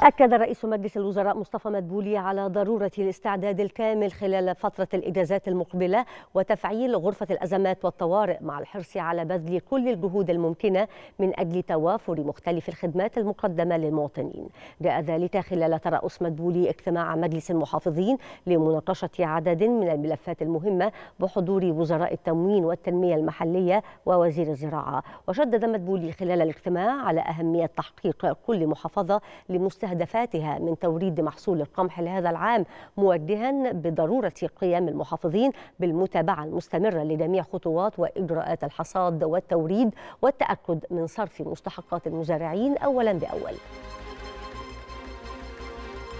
أكد رئيس مجلس الوزراء مصطفى مدبولي على ضرورة الاستعداد الكامل خلال فترة الإجازات المقبلة وتفعيل غرفة الأزمات والطوارئ مع الحرص على بذل كل الجهود الممكنة من أجل توافر مختلف الخدمات المقدمة للمواطنين جاء ذلك خلال ترأس مدبولي اجتماع مجلس المحافظين لمناقشة عدد من الملفات المهمة بحضور وزراء التموين والتنمية المحلية ووزير الزراعة وشدد مدبولي خلال الاجتماع على أهمية تحقيق كل محافظة لمستهدف مستهدفاتها من توريد محصول القمح لهذا العام موجها بضرورة قيام المحافظين بالمتابعة المستمرة لجميع خطوات وإجراءات الحصاد والتوريد والتأكد من صرف مستحقات المزارعين أولا بأول